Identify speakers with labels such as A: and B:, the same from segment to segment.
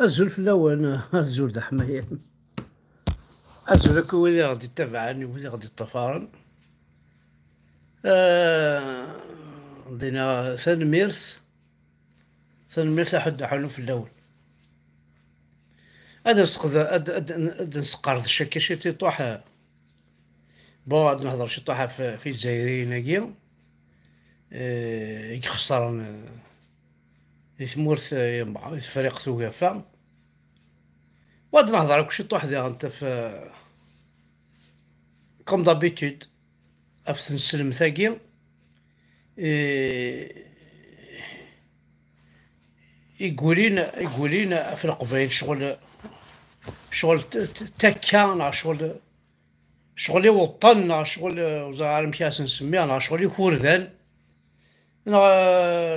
A: الزول في الاول الزول دحما الزول هو اللي غادي يتبعني هو اللي غادي يتفارن دينا سان ميرس سان ميرس حد حالو في الاول أد أد أد نسقرض شكا شي تيطوح بون هاد نهضر شي طاحه في الجزائريين هاكيا يخسر ثمورت فريق توقفه واد نهضر كلشي طوحديها انت في كوم دابيتود افتن السلم تاقي إيه، يقولين يقولين في القبيل شغل شغل تكا شغل شغل وطن شغل زعما نسمي انا شغل كوردان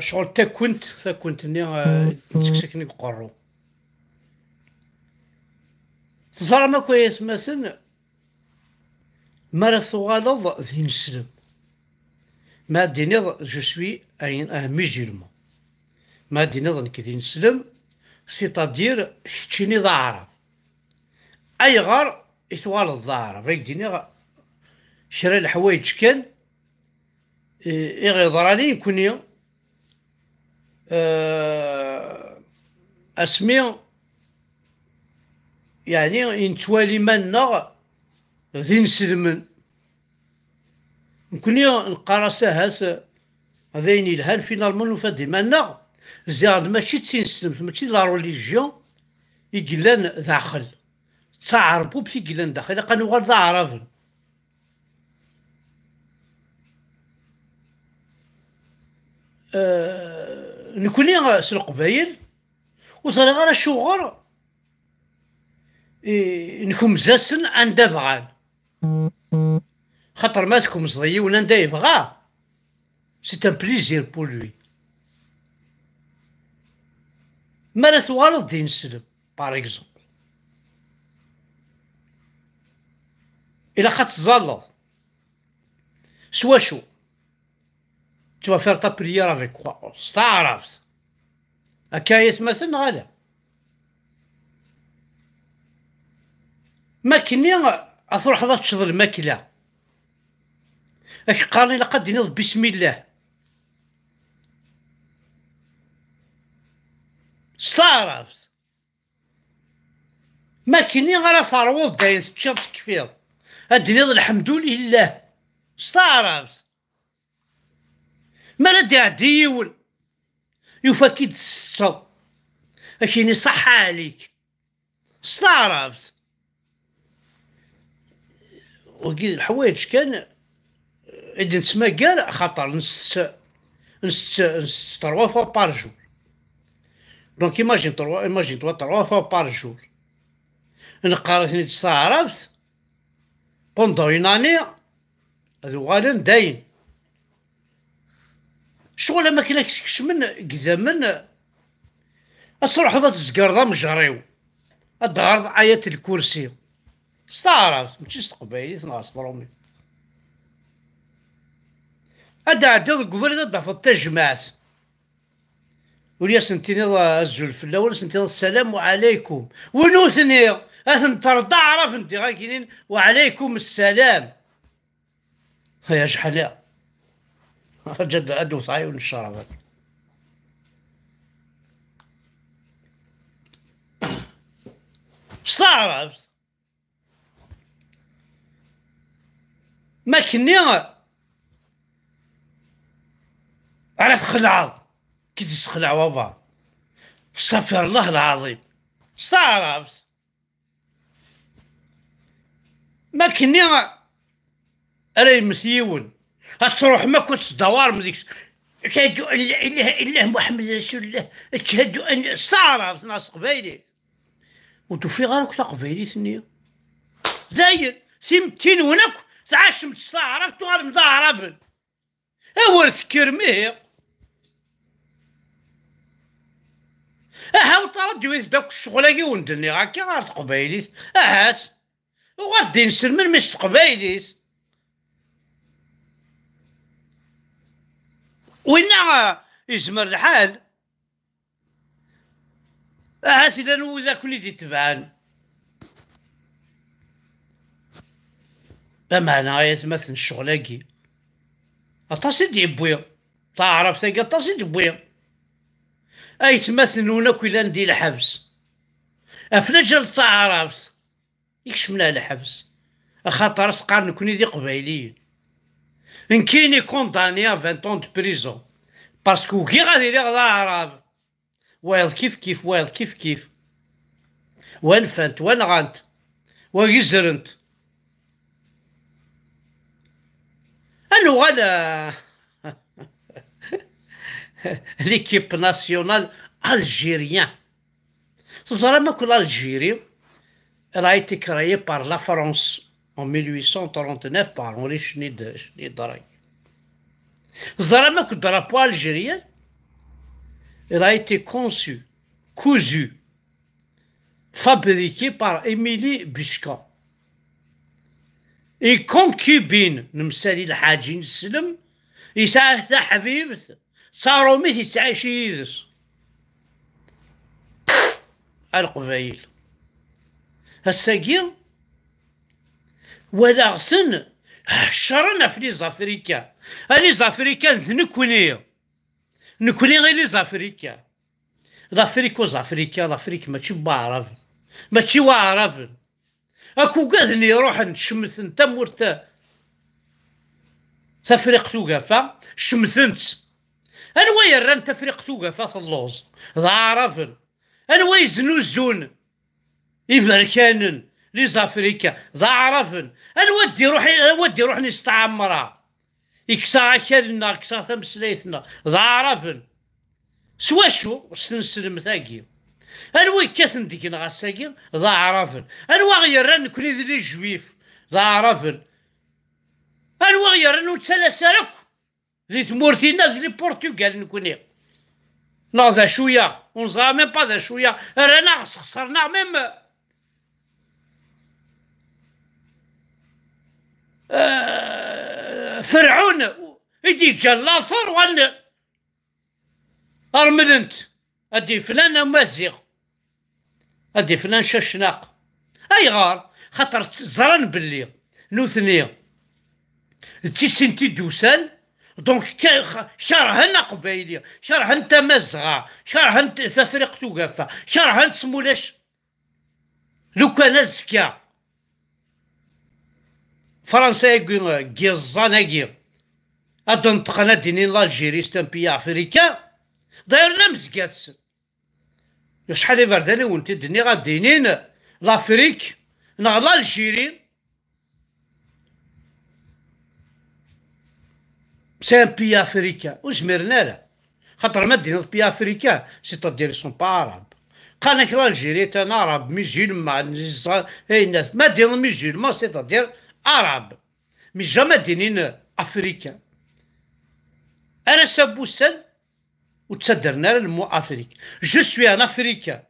A: شغل تكنت تكنت ني آه، تكسكني قرو تزرم أكو مثلا مارس غلظ ذين السلم ما دينيض جو سوي أين أه مجرم ما دينيض نك ذين السلم سيتادير حتشيني ذا عرب غار يتوالد ذا عرب هيك ديني شري الحوايج كان يغيضراني يكوني أه اسمي يعني إن توالي مالنا غادي نسلمن نكوني ساهات يعني هات غاديين فينا فينالمون نفادي مالنا زياد ماشي تينسلم ماشي لا روليجيون يقلان داخل تعربو بشي قلان داخل قانو غير عرفن أه... نكوني بايل وصار غير الشغل إيه، نكم زاسن ان دفعان خطر ماتكم صغي ولا ندا يبغاه سي تان بليزير بو لوي مالا ثوالد دين نسلم باغ اكزومبل الى خا تزالو سوا شو تو فير تا بريير افيك كوا ستعرف هكايا تماثل غالب ماكني حضر تشض الماكله اش قال لقد نض بسم الله استعرفت ماكني غير صاروض داين تشرب تكفيض ادنيض الحمد لله استعرفت ما لا يعدي يول يوفا كي تستو اكيني صح عليك استعرفت وقيل الحوايج كان إذن تسمى قال خطر نست نست نست تروا فوا بار جور دونك ايماجين تروا ايماجين تروا تروا فوا بار جور نقارتني تستعرفت بوندو اون اني هادو غالين داين شغل ما كنا كتكش من كذا من تروح تزقر ضم جريو أدغرض عيات الكرسي ستعرف ماشي ستقبايليت ناقص رومي هاد عداو ديال الكوفري ضعف التجمعات وليا سنتيني الزلف الاول سنتيني السلام عليكم ثنيا اثن ترضى عرف انت غاكينين وعليكم السلام هيا شحال جد ادو صاي ونشرب هذا استعرفت ما كني على تخلعض كي تسخلع وبا استغفر الله العظيم استعرفت ما كني على مثيون الصروح ما كنت دوار من ديك اشهد ان لا اله الا محمد رسول الله تشهدوا ان استعرفت ناس قبيلي وتوفي غير قبيلي ثنيه داير سمتين هناك تعشم صعرف تغار مظاهرة برن أور ثكر مهي أها وترجويت داك الشغلة وندني غاكي غارت قبيليس أهاس وغارت دين سلمن مش تقبايليت وين يزمر الحال أهاس إلا نوذا كل اللي تبعان تمعنا يا سمات الشغل هاكي اتصل دي بويا تعرف تاكي اتصل دي بويا اي سمات هناك ولا ندي الحبس افنجل تعرف يكش منها الحبس اخاطر سقار نكوني دي قبيليين نكيني كونداني ا 20 طون دو باسكو كي غادي يدير العرب ويل كيف كيف ويل كيف كيف وين فنت وين غانت وين de l'équipe nationale algérienne. L'Algérie, elle a été créée par la France en 1839 par Henri Schneider. Le drapeau algérien, a été conçu, cousu, fabriqué par Émilie Buscan. كونكوبين نمسالي الحاجين السلم يسعى حبيبت صاروا ميت يتعايش يدس القبايل هساكي ولا غسن حشرنا في لي زافريكا لي زافريكا نكوني نكوني غير لي زافريكا لافريك زافريكا لافريك ماشي بعرف ماشي واعرف اكو قذني روح نشمث انت مرتا تفريق توقفة شمثنت انوا ران تفريق في اللوز ضعرفن انوا زنوزون يبركانن لي زافريكا ضعرفن انا ودي روحي انا ودي روحني استعمرها اكسا كالنا اكسا ثمسليتنا ضعرفن سوا شو سنسلم ثاقيم انوا كاتن ديك نغاساكي ضاع عرفن انوا غير ان كوني ذي جويف ضاع عرفن انوا غير انو تسالا سالك ذي تمورتينا لي البرتغال نكوني إيه. نا ذا شويا ونزا ميم با ذا شويا رانا خسرنا ميم آه، فرعون ادي جلاثر وانا ارملنت ادي فلان مزيغ ادي فنان شاشناق غار خاطر زران باللي نوثني تيسنتي دوسان دونك شرهن قبايليه شرهن تمزغه شرهن تفريق تقافه شرهن تسمولاش لو كان الزكا فرنسا كي الزاناكي هاد تقنا دينين لالجيري سي افريكان داير نمزكاتسن شحال إبردان iwenti d-nni غادينين لافريك l'Afrik neɣ سان بي افريكا وزمرنا لا خاطر ما دينا بي افريكا سي تدير سون با عرب قانك لالجيري تانا عرب ميجيل مع اي ناس ما دير ميجيل ما سي تدير عرب مي جا مدينين افريكا انا سابوسن dernière le Je suis un Africain.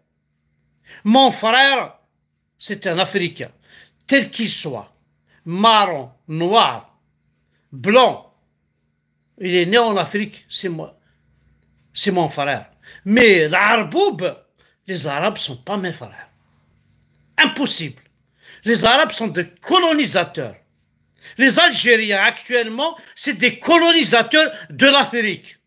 A: Mon frère, c'est un Africain, tel qu'il soit, marron, noir, blanc. Il est né en Afrique, c'est moi, c'est mon frère. Mais l'arboub les Arabes ne sont pas mes frères. Impossible. Les Arabes sont des colonisateurs. Les Algériens actuellement, c'est des colonisateurs de l'Afrique.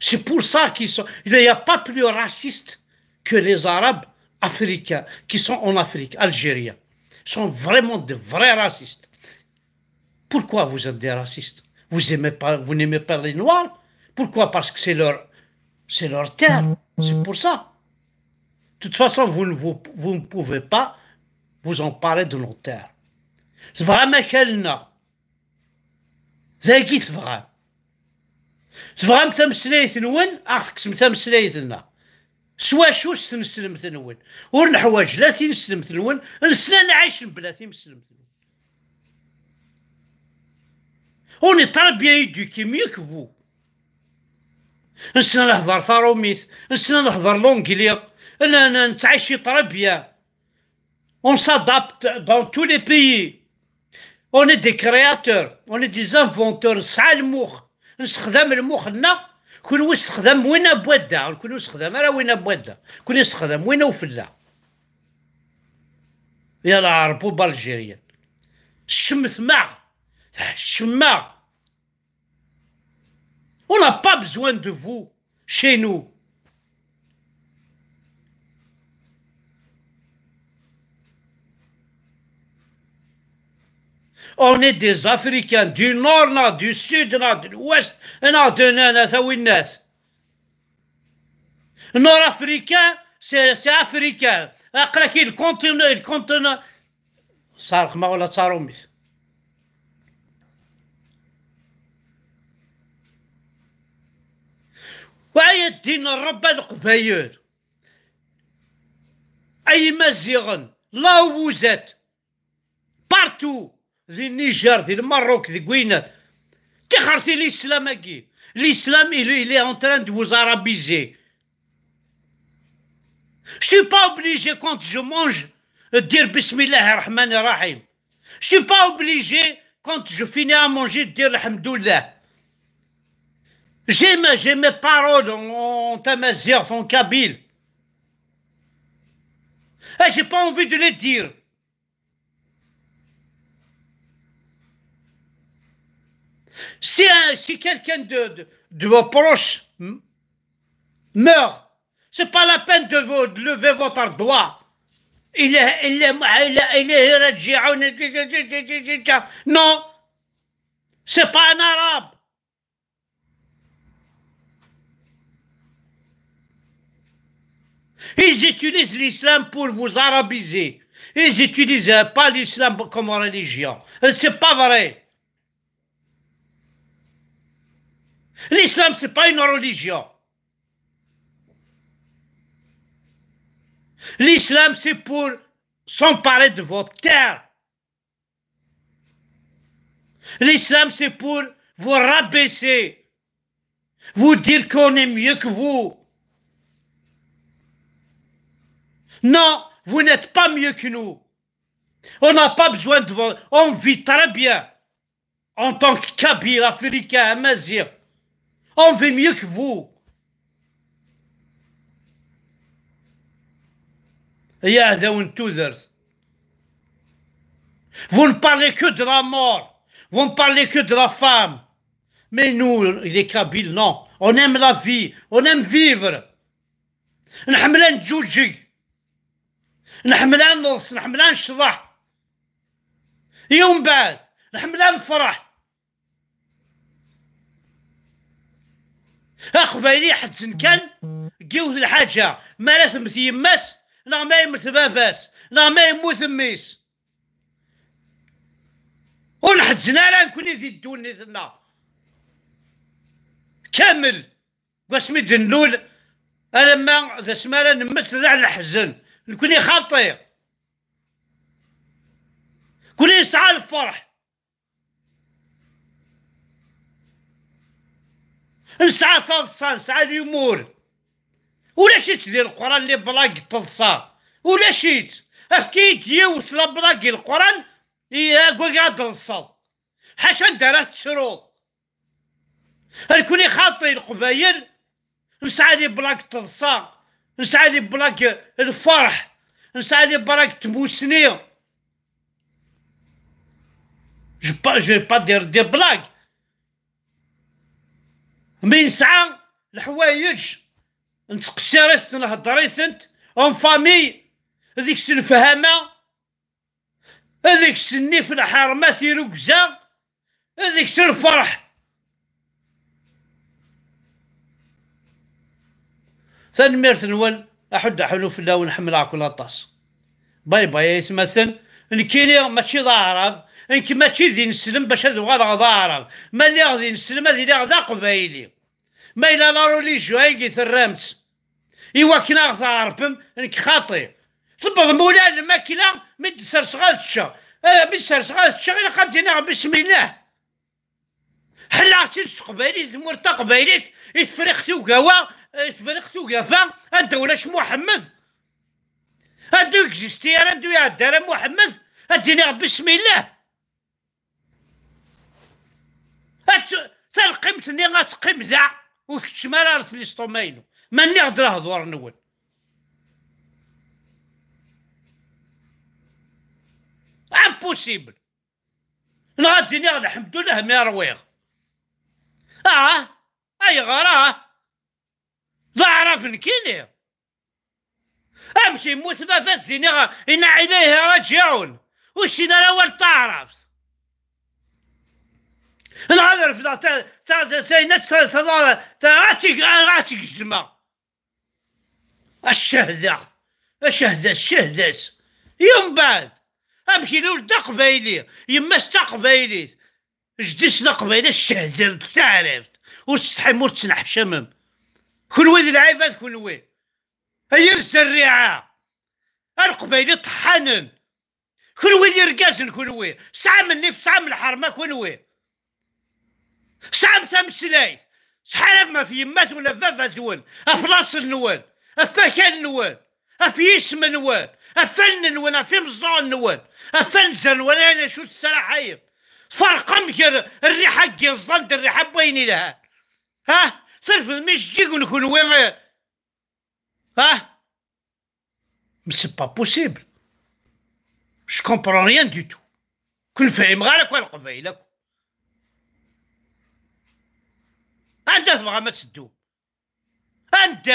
A: C'est pour ça qu'ils sont. Il n'y a pas plus racistes que les Arabes africains qui sont en Afrique, algériens. Ils sont vraiment des vrais racistes. Pourquoi vous êtes des racistes Vous n'aimez pas, vous n'aimez pas les Noirs Pourquoi Parce que c'est leur, terre. C'est pour ça. De toute façon, vous ne, vous, pouvez pas vous emparer de nos terres. Vraiment, C'est vrai. تبغام تمسليت نون اخذك تمسليت لنا سواشو تنسلم تنون ونحواج لا تنسلم تنون نسنا نعيش بلا تنسلم تنون وني طربيا يدو كيم يكبو نسنا نحضر ثاروميث نسنا نحضر لونجليق انا نتعيش طربيا اون سادابت دون تو لي بيي اون دي كرياتور اون دي زانفونتور سعى المخ نستخدم المخنا كل يستخدم وين بودا كل يستخدم راه وين بودا كل يستخدم وين وفلا يا العرب بالجيريا الشمس مع الشماغ مع n'a pas بزوان دو فو chez on est des africains du nord, du sud, du ouest et non de l'un à l'autre nord-africain c'est africain le continent le continent c'est la terre où est-ce que vous êtes où est-ce que vous êtes où est-ce que vous êtes où est-ce que vous êtes où est-ce que là où vous êtes partout Niger, Le Niger, quest Maroc, que كوينات L'islam L'islam, il est en train de vous arabiser. Je suis pas obligé quand je mange de dire Bismillah ar-Rahman ar-Rahim. Je ne suis pas obligé quand je finis à manger de dire Alhamdoulilah. J'ai mes, paroles en, tamazight, en kabyle. Et ah, n'ai pas envie de les dire. Si, si quelqu'un de, de, vos proches meurt, c'est pas la peine de, vous, lever votre doigt. Il est, il Non, non, c'est pas un arabe. Ils utilisent l'islam pour vous arabiser. Ils n'utilisent euh, pas l'islam comme religion. Euh, c'est pas vrai. L'islam, ce n'est pas une religion. L'islam, c'est pour s'emparer de votre terre. L'islam, c'est pour vous rabaisser, vous dire qu'on est mieux que vous. Non, vous n'êtes pas mieux que nous. On n'a pas besoin de vous. On vit très bien en tant que Kabyle, Africain, Amazigh. on fait mieux que vous. Vous ne parlez que de la mort. Vous ne parlez que de la femme. Mais nous, les Kabyles, non. On aime la vie. On aime vivre. نحملها نتزوجي نحملها نرقص نحملها نشرح يوم بعد نحملها نفرح اخبايلي حدسن كان جيوز الحاجه ما لا ثمث يماس لا ما يمت بافاس لا ما يموت ميس ونحدسنا لا نكون في الدنيا كامل قسمي دنلول انا ما ذا سمارة نمت ذا الحزن نكوني خاطئ كوني سعى الفرح نسعى تلصا نسعى ليمور ولا شيت ديال القران اللي بلاك تلصا ولا شيت احكي أه، يوت لا بلاك القران يا كوكا تلصا حاشا دارت الشروط الكوني خاطي القبايل نسعى لي بلاك تلصا نسعى لي بلاك الفرح نسعى لي بلاك تبوسني جو با جو با دير دي بلاك من سعى الحوايج نتقسرت انت اون فامي هذيك الفهامه هذيك السني في الحرمه تيركزا هذيك الفرح تنميرت نول احد حلوف الله ونحمل كل طاس باي باي اسمها سن الكينيا ماشي ظاهره انك ماشي ذي نسلم باش هذو غير غضارة ما اللي غادي نسلم هذي لي غادا قبايلي ما الا لا ريليجيو هاي كي ثرمت ايوا كنا غتعرفهم انك خاطي تبض مولاد الماكله من سر صغار انا من سر صغار تشا أه، بسم الله حلا عرفتي نسق بالي زمور تا قبايلت يتفرق سوكا أه، وا يتفرق سوكا فا الدولة ش محمد هادو اكزيستي راه عندو يا الدار محمد هاديني بسم الله تلقيمتني غتقمزع وكتشمال على فلسطين ماينو ماني غدر هضور نول امبوسيبل نغاديني الحمد لله ما رويغ اه اي غراه ضعرف نكيني إيه. امشي موسى فاس ديني غا ان اليه رجعون وشي دار اول تعرف نعرف تنتظر تعطيك تعطيك الزمه الشهدة الشهدة الشهدة يوم بعد امشي لولد قبيلي يما استقبيلي جديس قبيلة الشهدة تعرف وتصحي مور تنحشم كل ويد العيبات كل ويد هي الزريعة القبيلي طحنن كل ويد يرقازن كل ويد سعى مني سعى من الحرمة كل ويد صعب تمسلايت شحال ما في يمات ولا فافا زوال افلاص النوال افكان نوال افيسم نوال افن نوال افي مزون نوال افنزن ولا انا شو السراحيب فرقم كر الريحه كي الزند الريحه بويني لها ها صرف مش جيك نكون وين ها سي با بوسيبل جو كومبرون ريان دي تو كون فاهم غير كوا القبيله انت تبغى ما تسدو انت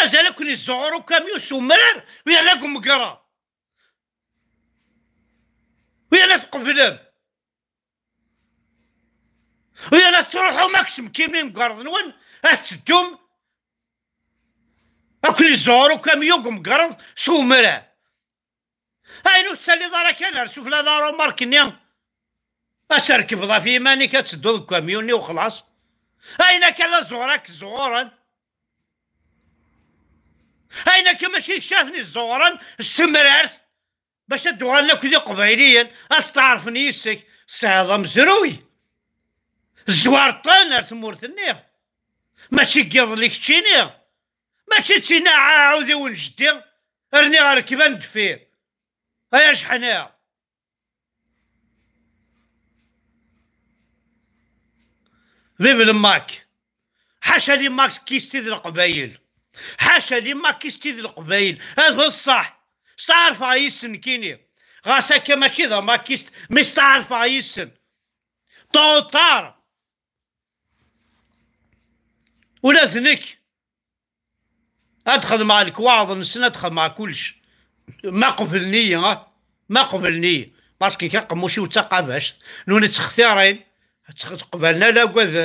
A: مازال كوني الزعور وكاميو سمرر ويا راكم مقرا ويا ناس قفلم ويا ناس تروحوا ماكسم مكيمين مقرض نون اسدوم اكل الزعور وكاميو مقرض سمرر اينو تسالي دارك انا شوف لا دارو ماركنيان اش ضا في ماني كتسدو الكاميوني كاميوني وخلاص اين كذا زورك زورا اين ماشي شافني زورا استمرار باش ادوها لك ذي قبيليا استعرفني يسك سهضا مزروي الزوار طانر ثمور ثنية ماشي قيض لك تشيني ماشي تشينا عاودي ونجدي رني غير كيما ندفيه ايا شحنيه فيف الماك حاشا لي ماكس كيستيد القبايل حاشا لي ماك كيستيد القبايل هذا الصح ستعرف عايسن كيني غاسا ماشي ذا ماك مش تعرف عايسن طوطار ولا ذنك ادخل مع الكواض نسنا ادخل مع كلش ما قفلني ها ما قفلني باسكو كي قموشي وتقفش نوني تختارين تقبلنا لا كواز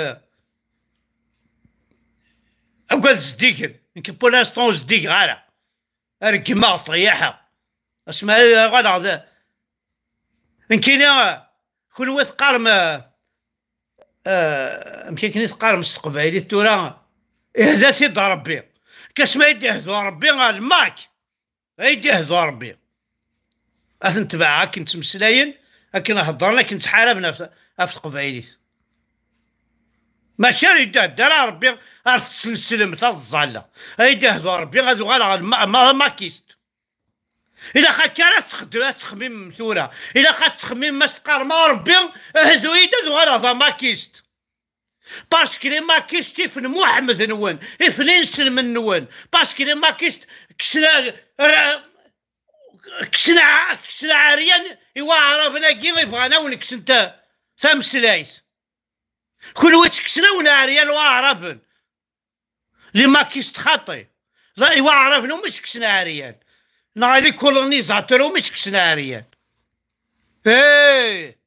A: أكواز زديك يمكن بور لانستون زديك غارة أركما طيحة اسمع غادا ذا يمكن كل واحد قارم آه، يمكن كنيس قارم استقبالي تورا إهزا سيد ربي كاس ما يدي هدو ربي الماك يدي هدو ربي أثنتبع كنت مسلاين أكن هضرنا كنت حاربنا افت بعينيس ماشي راه دار ربي السلسلم تاع الزعله يدهدو ربي غادي غير ما ماكيست الا خاك راه تخدم تخميم مسوره الا خاك تخميم ما ما ربي اهدو يدهدو غير ماكيست باسكو لي ماكيست يفن محمد نون يفن من نون باسكو لي ماكيست كسنا كسنا كسنا عريان يوا عرفنا كيما يبغانا ونكسنتا تمسلايت كل ناري وناريان واعرفن لي كيست تخطي لا وعرفن ومش كسنا عريان نعلي كولونيزاتور ومش كسنا عريان ايه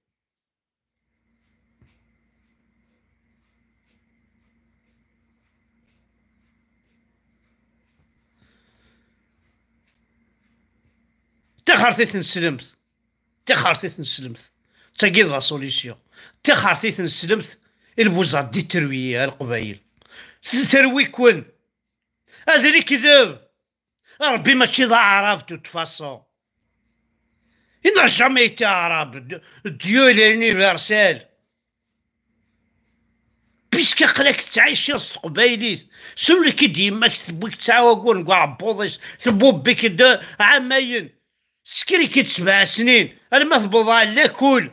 A: تخرتي تنسلمت تخرتي تنسلمت تاكي لا سوليسيون تخارتي تنسلمت البوزا دي تروي القبايل تروي كون هذا اللي كذب ربي ماشي ضاع عرب توت فاسون إن جامي تي عرب ديو لونيفرسال بيسكا قلك تعيش وسط قبايليت سولك كي ديماك تبوك تعاوى قول كاع بوضيس تبوب دو عامين سكري كي تسبع سنين الماث بوضا لا كل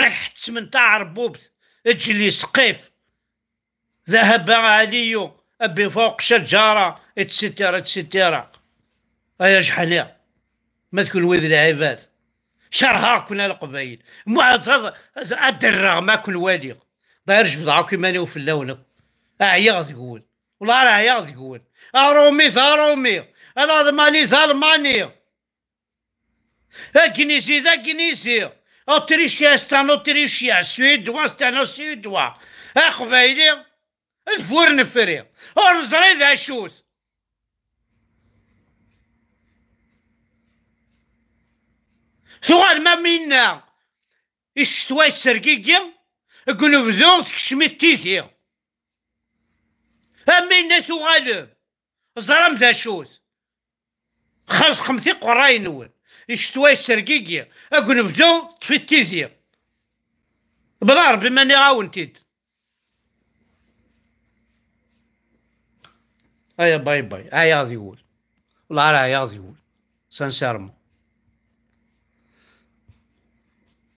A: رحت من تاع ربوبت اجلي سقيف ذهب علي أبي فوق شجرة اتسيتيرا اتسيتيرا أيا شحال ما تكون وذ العباد شرها كنا القبائل معتض ادرى ما كل والي داير جبد عاكي ماني وفي اللون اعيا غاد يقول والله راه اعيا غاد يقول ارومي زارومي هذا مالي زالماني ا كنيسي ذا كنيسي اوتريشيا ستان اوتريشيا سويدوا ستان سويدوا اقبايلي الفور نفري ونزري ذا شوث سؤال ما منا الشتوى السرقيقية قنبذون تكشم التيثي أمينا سؤال زرم ذا شوث خلص خمسي قراي نول يشتوى سرقيقيا اكو نبدو طفي التيزيا بلا ربي ماني غاون تيد ايا باي باي ايا زيول يقول والله راه زيول يقول سانسيرمون